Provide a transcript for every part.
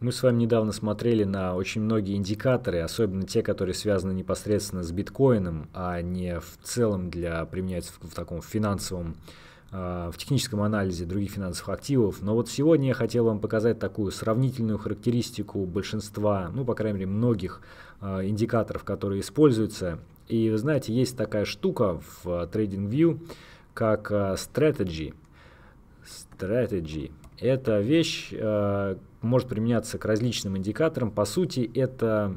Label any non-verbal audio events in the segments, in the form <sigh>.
Мы с вами недавно смотрели на очень многие индикаторы, особенно те, которые связаны непосредственно с биткоином, а не в целом для применяются в, в таком финансовом а, в техническом анализе других финансовых активов. Но вот сегодня я хотел вам показать такую сравнительную характеристику большинства, ну, по крайней мере, многих э, индикаторов, которые используются. И вы знаете, есть такая штука в а, TradingView, как э, strategy. Strategy. Это вещь, э, может применяться к различным индикаторам. По сути, это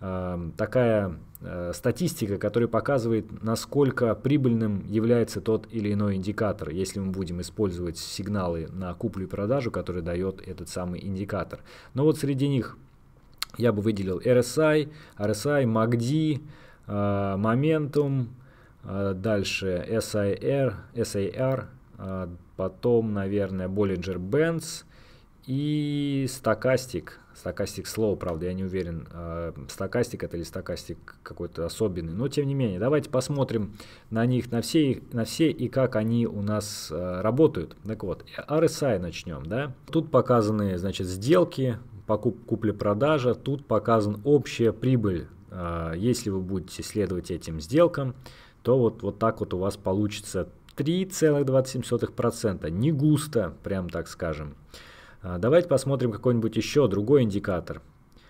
э, такая э, статистика, которая показывает, насколько прибыльным является тот или иной индикатор, если мы будем использовать сигналы на куплю и продажу, которые дает этот самый индикатор. Но вот среди них я бы выделил RSI, RSI, MACD, э, Momentum, э, дальше SIR, SAR, э, потом, наверное, Bollinger Bands, и стокастик. Стокастик слово, правда, я не уверен, э, стокастик это или стокастик какой-то особенный. Но тем не менее, давайте посмотрим на них, на все, на все и как они у нас э, работают. Так вот, RSI начнем. Да? Тут показаны значит, сделки, покуп, купли-продажа, тут показан общая прибыль. Э, если вы будете следовать этим сделкам, то вот, вот так вот у вас получится 3,27%. Не густо, прям так скажем. А, давайте посмотрим какой-нибудь еще другой индикатор.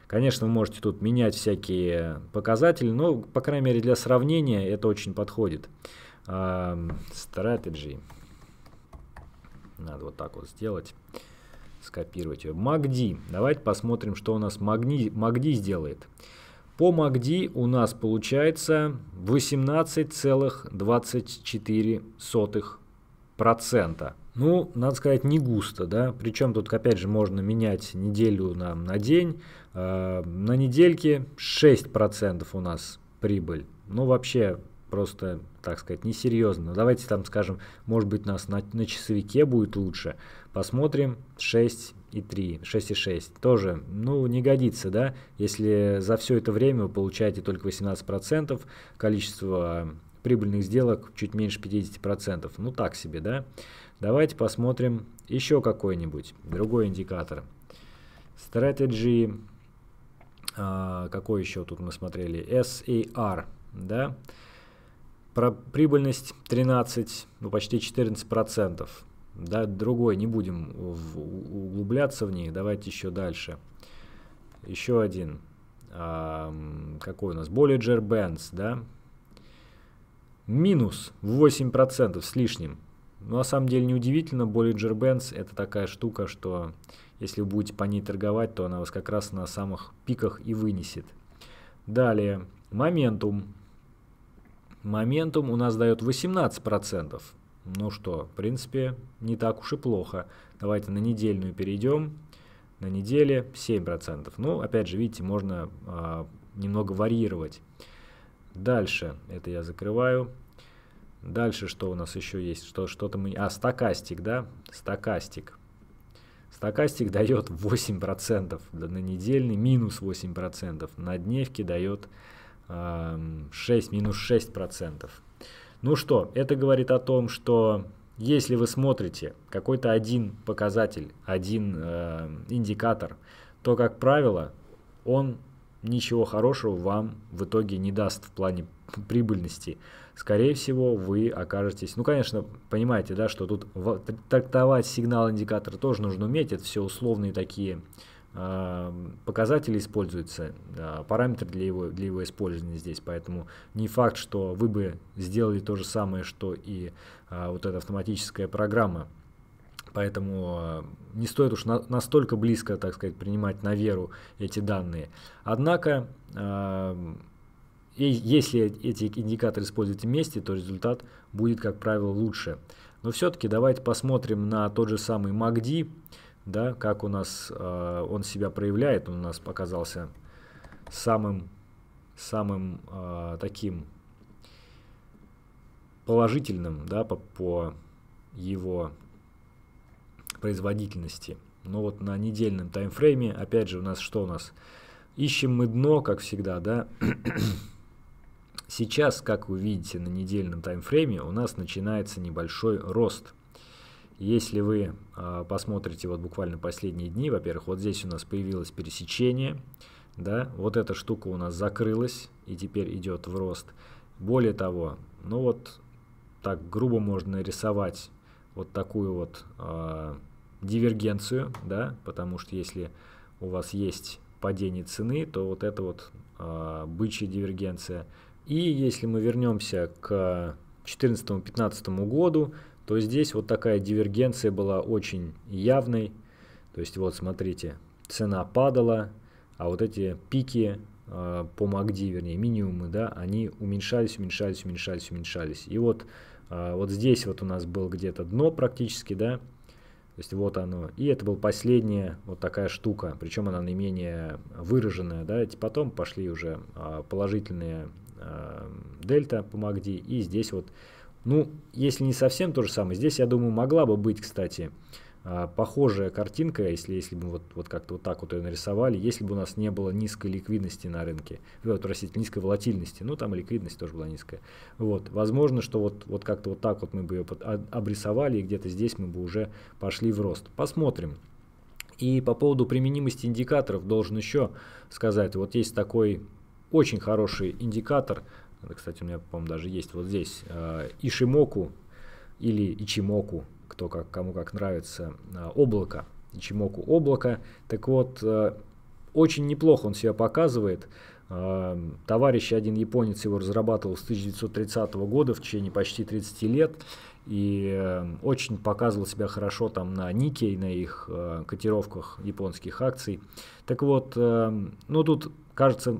Конечно, вы можете тут менять всякие показатели, но, по крайней мере, для сравнения это очень подходит. Strategy. А, Надо вот так вот сделать. Скопировать ее. MACD. Давайте посмотрим, что у нас MACD, MACD сделает. По MACD у нас получается 18,24%. Ну, надо сказать, не густо, да. Причем тут, опять же, можно менять неделю на, на день. А, на недельке 6% у нас прибыль. Ну, вообще, просто, так сказать, несерьезно. Давайте там, скажем, может быть, нас на, на часовике будет лучше. Посмотрим 6 и 3, 6 и 6. Тоже, ну, не годится, да, если за все это время вы получаете только 18% количество а, прибыльных сделок чуть меньше 50%. Ну так себе, да? Давайте посмотрим еще какой-нибудь другой индикатор. Strategy, а, какой еще тут мы смотрели? SAR, да? Про прибыльность 13, ну почти 14%. Да, другой, не будем углубляться в них, давайте еще дальше. Еще один. А, какой у нас? Bollinger Bands, да? минус 8% с лишним. Но на самом деле неудивительно, Bollinger Bands это такая штука, что если вы будете по ней торговать, то она вас как раз на самых пиках и вынесет. Далее, моментум. Моментум у нас дает 18%. Ну что, в принципе, не так уж и плохо. Давайте на недельную перейдем. На неделе 7%. Ну, опять же, видите, можно э, немного варьировать. Дальше, это я закрываю. Дальше что у нас еще есть? Что, что-то мы... А, стокастик, да? Стокастик. Стокастик дает 8% на недельный, минус 8%. На дневке дает э, эм, 6, минус 6%. Ну что, это говорит о том, что если вы смотрите какой-то один показатель, один э, индикатор, то, как правило, он ничего хорошего вам в итоге не даст в плане прибыльности. Скорее всего, вы окажетесь... Ну, конечно, понимаете, да, что тут трактовать сигнал индикатора тоже нужно уметь. Это все условные такие а, показатели используются, а, параметры для его, для его использования здесь. Поэтому не факт, что вы бы сделали то же самое, что и а, вот эта автоматическая программа Поэтому э, не стоит уж на, настолько близко, так сказать, принимать на веру эти данные. Однако, э, если эти индикаторы использовать вместе, то результат будет, как правило, лучше. Но все-таки давайте посмотрим на тот же самый MACD, да, как у нас э, он себя проявляет. Он у нас показался самым, самым таким положительным да, по, по его производительности. Но вот на недельном таймфрейме, опять же, у нас что у нас? Ищем мы дно, как всегда, да? <clears throat> Сейчас, как вы видите на недельном таймфрейме, у нас начинается небольшой рост. Если вы э, посмотрите вот буквально последние дни, во-первых, вот здесь у нас появилось пересечение, да, вот эта штука у нас закрылась и теперь идет в рост. Более того, ну вот так грубо можно нарисовать вот такую вот э, дивергенцию, да, потому что если у вас есть падение цены, то вот это вот э, бычья дивергенция. И если мы вернемся к 2014-2015 году, то здесь вот такая дивергенция была очень явной. То есть вот смотрите, цена падала, а вот эти пики э, по MACD, вернее минимумы, да, они уменьшались, уменьшались, уменьшались, уменьшались. И вот а вот здесь вот у нас был где-то дно практически, да, то есть вот оно. И это была последняя вот такая штука, причем она наименее выраженная, да, и потом пошли уже а, положительные а, дельта по MACD, и здесь вот, ну, если не совсем то же самое, здесь, я думаю, могла бы быть, кстати, а, похожая картинка, если, если бы вот, вот как-то вот так вот ее нарисовали, если бы у нас не было низкой ликвидности на рынке, вот, ну, простите, низкой волатильности, ну там ликвидность тоже была низкая, вот, возможно, что вот, вот как-то вот так вот мы бы ее обрисовали, и где-то здесь мы бы уже пошли в рост. Посмотрим. И по поводу применимости индикаторов должен еще сказать, вот есть такой очень хороший индикатор, кстати, у меня, по-моему, даже есть вот здесь, э, Ишимоку или Ичимоку, кто как, кому как нравится, а, облако, Ичимоку облако. Так вот, э, очень неплохо он себя показывает. А, товарищ, один японец его разрабатывал с 1930 года в течение почти 30 лет и э, очень показывал себя хорошо там на Нике и на их э, котировках японских акций. Так вот, ну тут кажется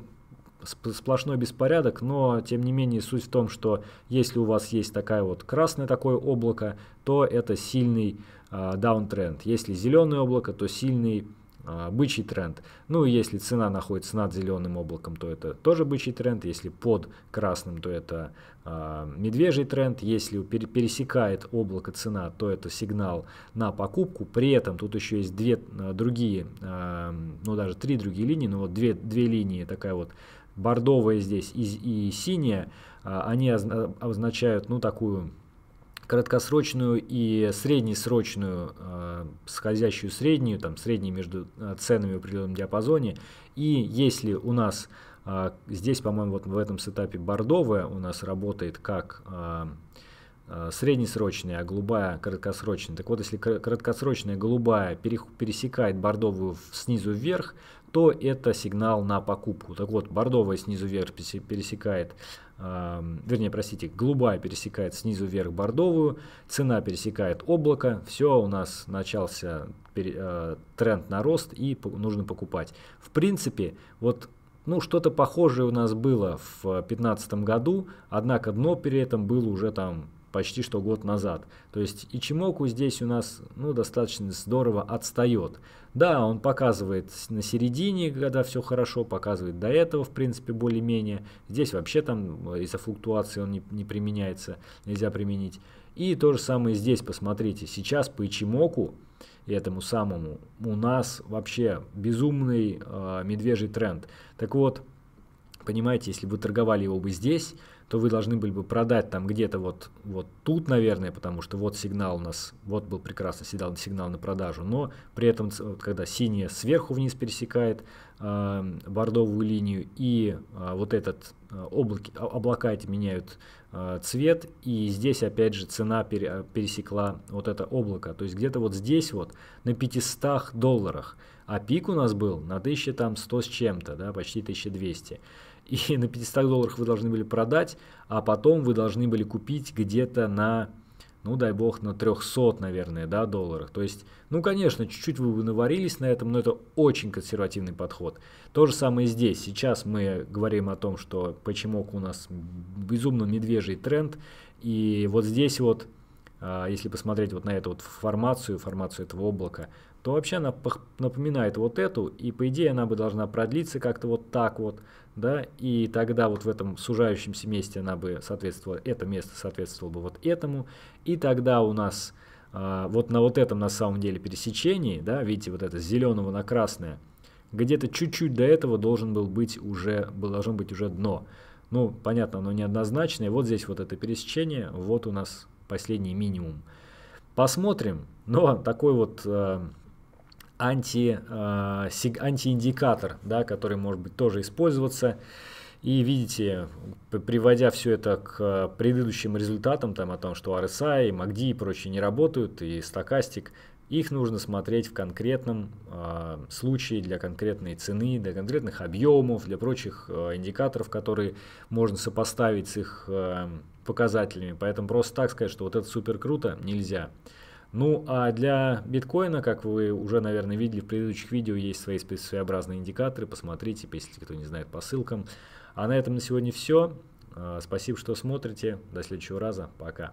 сплошной беспорядок, но тем не менее суть в том, что если у вас есть такая вот красное такое облако, то это сильный а, даунтренд. Если зеленое облако, то сильный а, бычий тренд. Ну и если цена находится над зеленым облаком, то это тоже бычий тренд. Если под красным, то это э, медвежий тренд. Если пересекает облако цена, то это сигнал на покупку. При этом тут еще есть две другие, э, ну даже три другие линии, но вот две, две линии такая вот Бордовые здесь и, и синее, а, они означают, ну, такую краткосрочную и среднесрочную, э, сходящую среднюю, там, среднюю между а, ценами в определенном диапазоне. И если у нас э, здесь, по-моему, вот в этом сетапе бордовая у нас работает как э, Э, среднесрочная, а голубая краткосрочная. Так вот, если краткосрочная голубая пересекает бордовую снизу вверх, то это сигнал на покупку. Так вот, бордовая снизу вверх пересекает, э, вернее, простите, голубая пересекает снизу вверх бордовую, цена пересекает облако, все, у нас начался пере, э, тренд на рост и нужно покупать. В принципе, вот ну, что-то похожее у нас было в 2015 году, однако дно при этом было уже там почти что год назад. То есть Ичимоку здесь у нас ну, достаточно здорово отстает. Да, он показывает на середине, когда все хорошо, показывает до этого, в принципе, более-менее. Здесь вообще там э, из-за флуктуации он не, не применяется, нельзя применить. И то же самое здесь, посмотрите, сейчас по Ичимоку, этому самому, у нас вообще безумный э, медвежий тренд. Так вот, понимаете, если бы торговали его бы здесь, то вы должны были бы продать там где-то вот, вот тут, наверное, потому что вот сигнал у нас, вот был прекрасный сигнал, сигнал на продажу, но при этом, вот, когда синяя сверху вниз пересекает э, бордовую линию и э, вот этот э, облаки, облака эти меняют э, цвет, и здесь опять же цена пере, э, пересекла вот это облако, то есть где-то вот здесь вот на 500 долларах, а пик у нас был на 1100 с чем-то, да, почти 1200 и на 500 долларах вы должны были продать, а потом вы должны были купить где-то на, ну дай бог, на 300, наверное, да, долларах. То есть, ну, конечно, чуть-чуть вы наварились на этом, но это очень консервативный подход. То же самое здесь. Сейчас мы говорим о том, что почему у нас безумно медвежий тренд, и вот здесь вот а, если посмотреть вот на эту вот формацию, формацию этого облака, то вообще она напоминает вот эту, и по идее она бы должна продлиться как-то вот так вот, да, и тогда вот в этом сужающемся месте она бы соответствовала, это место соответствовало бы вот этому, и тогда у нас а, вот на вот этом на самом деле пересечении, да, видите, вот это с зеленого на красное, где-то чуть-чуть до этого должен был быть уже, должен быть уже дно. Ну, понятно, оно неоднозначное. Вот здесь вот это пересечение, вот у нас последний минимум. Посмотрим, но такой вот э, анти, э, сиг, антииндикатор, да, который может быть тоже использоваться. И видите, приводя все это к э, предыдущим результатам, там о том, что RSI, MACD и прочие не работают, и стокастик, их нужно смотреть в конкретном э, случае для конкретной цены, для конкретных объемов, для прочих э, индикаторов, которые можно сопоставить с их э, показателями. Поэтому просто так сказать, что вот это супер круто, нельзя. Ну а для биткоина, как вы уже, наверное, видели в предыдущих видео, есть свои своеобразные индикаторы. Посмотрите, если кто не знает, по ссылкам. А на этом на сегодня все. Спасибо, что смотрите. До следующего раза. Пока.